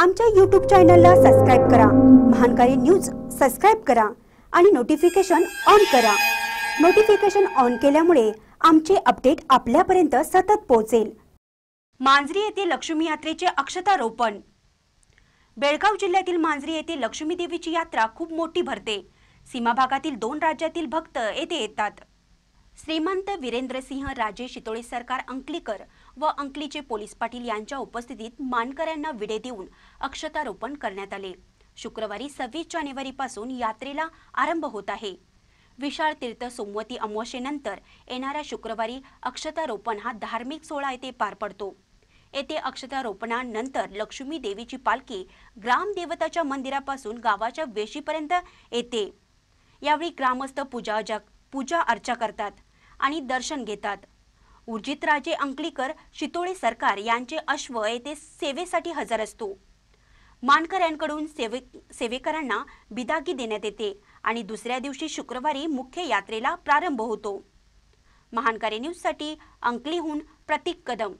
आमच्या यूट्यूब चॅनलला सबस्क्राईब करा महानकारी न्यूज सबस्क्राईब करा आणि नोटिफिकेशन ऑन करा नोटिफिकेशन ऑन केल्यामुळे आमचे अपडेट आपल्यापर्यंत सतत पोहोचेल मांजरी येथे लक्ष्मी यात्रेचे अक्षतारोपण बेळगाव जिल्ह्यातील मांजरी येथे लक्ष्मी देवीची यात्रा खूप मोठी भरते सीमाभागातील दोन राज्यातील भक्त येथे येतात श्रीमंत वीरेंद्रसिंह राजे शितोळे सरकार अंकलीकर व अंकलीचे पोलीस पाटील यांच्या उपस्थितीत मानकऱ्यांना विडे देऊन अक्षतारोपण करण्यात आले शुक्रवारी सव्वीस जानेवारीपासून यात्रेला आरंभ होत आहे विशाळ तीर्थ सोमवती अमावस्येनंतर येणाऱ्या शुक्रवारी अक्षतारोपण हा धार्मिक सोहळा येथे पार पडतो येथे अक्षतारोपणानंतर लक्ष्मी देवीची पालखी ग्रामदेवताच्या मंदिरापासून गावाच्या वेशीपर्यंत येते यावेळी ग्रामस्थ पूजा पूजा अर्चा करतात आणि दर्शन घेतात उर्जितराजे अंकलीकर शितोळे सरकार यांचे अश्व येथे सेवेसाठी हजर असतो मानकऱ्यांकडून सेवे सेवेकरांना बिदागी देण्यात येते आणि दुसऱ्या दिवशी शुक्रवारी मुख्य यात्रेला प्रारंभ होतो महानकारी न्यूजसाठी अंकलीहून प्रतीक कदम